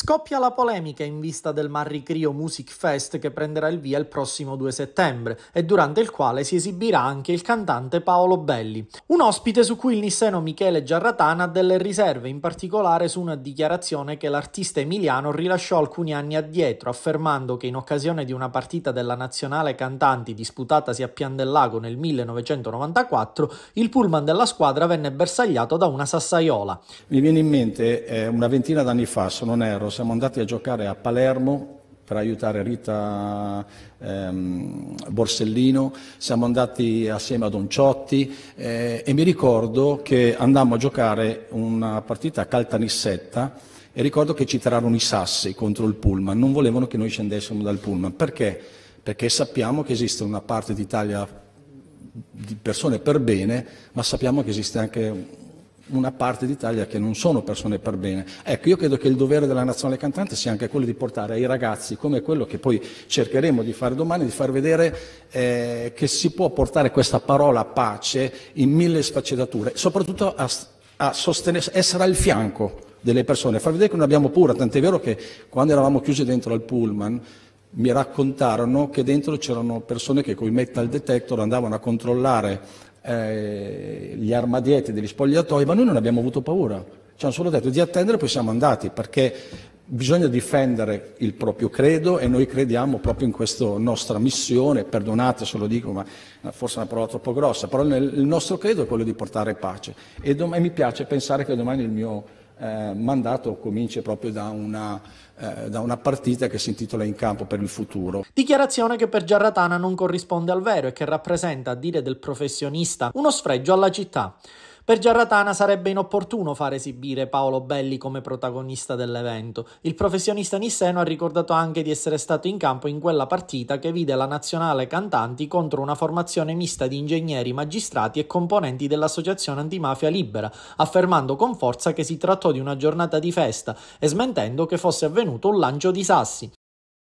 Scoppia la polemica in vista del Marricrio Music Fest che prenderà il via il prossimo 2 settembre e durante il quale si esibirà anche il cantante Paolo Belli. Un ospite su cui il nisseno Michele Giarratana ha delle riserve, in particolare su una dichiarazione che l'artista emiliano rilasciò alcuni anni addietro, affermando che in occasione di una partita della nazionale cantanti disputatasi a Pian del Lago nel 1994, il pullman della squadra venne bersagliato da una sassaiola. Mi viene in mente eh, una ventina d'anni fa, se non erro, chiaro, siamo andati a giocare a Palermo per aiutare Rita ehm, Borsellino, siamo andati assieme a Donciotti eh, e mi ricordo che andammo a giocare una partita a Caltanissetta e ricordo che ci trarono i sassi contro il pullman, non volevano che noi scendessimo dal pullman, perché? Perché sappiamo che esiste una parte d'Italia di persone per bene, ma sappiamo che esiste anche una parte d'Italia che non sono persone per bene. Ecco, io credo che il dovere della nazionale cantante sia anche quello di portare ai ragazzi, come quello che poi cercheremo di fare domani, di far vedere eh, che si può portare questa parola pace in mille sfaccettature, soprattutto a, a essere al fianco delle persone, far vedere che non abbiamo paura, tant'è vero che quando eravamo chiusi dentro al pullman, mi raccontarono che dentro c'erano persone che con i metal detector andavano a controllare eh, gli armadietti degli spogliatoi, ma noi non abbiamo avuto paura. Ci hanno solo detto di attendere, poi siamo andati, perché bisogna difendere il proprio credo e noi crediamo proprio in questa nostra missione, perdonate se lo dico, ma forse è una parola troppo grossa, però il nostro credo è quello di portare pace e, dom- e mi piace pensare che domani il mio eh, mandato comincia proprio da una, eh, da una, partita che si intitola In campo per il futuro. Dichiarazione che per Giarratana non corrisponde al vero e che rappresenta, a dire del professionista, uno sfregio alla città. Per Giarratana sarebbe inopportuno fare esibire Paolo Belli come protagonista dell'evento. Il professionista nisseno ha ricordato anche di essere stato in campo in quella partita che vide la nazionale cantanti contro una formazione mista di ingegneri, magistrati e componenti dell'associazione antimafia libera, affermando con forza che si trattò di una giornata di festa e smentendo che fosse avvenuto un lancio di sassi.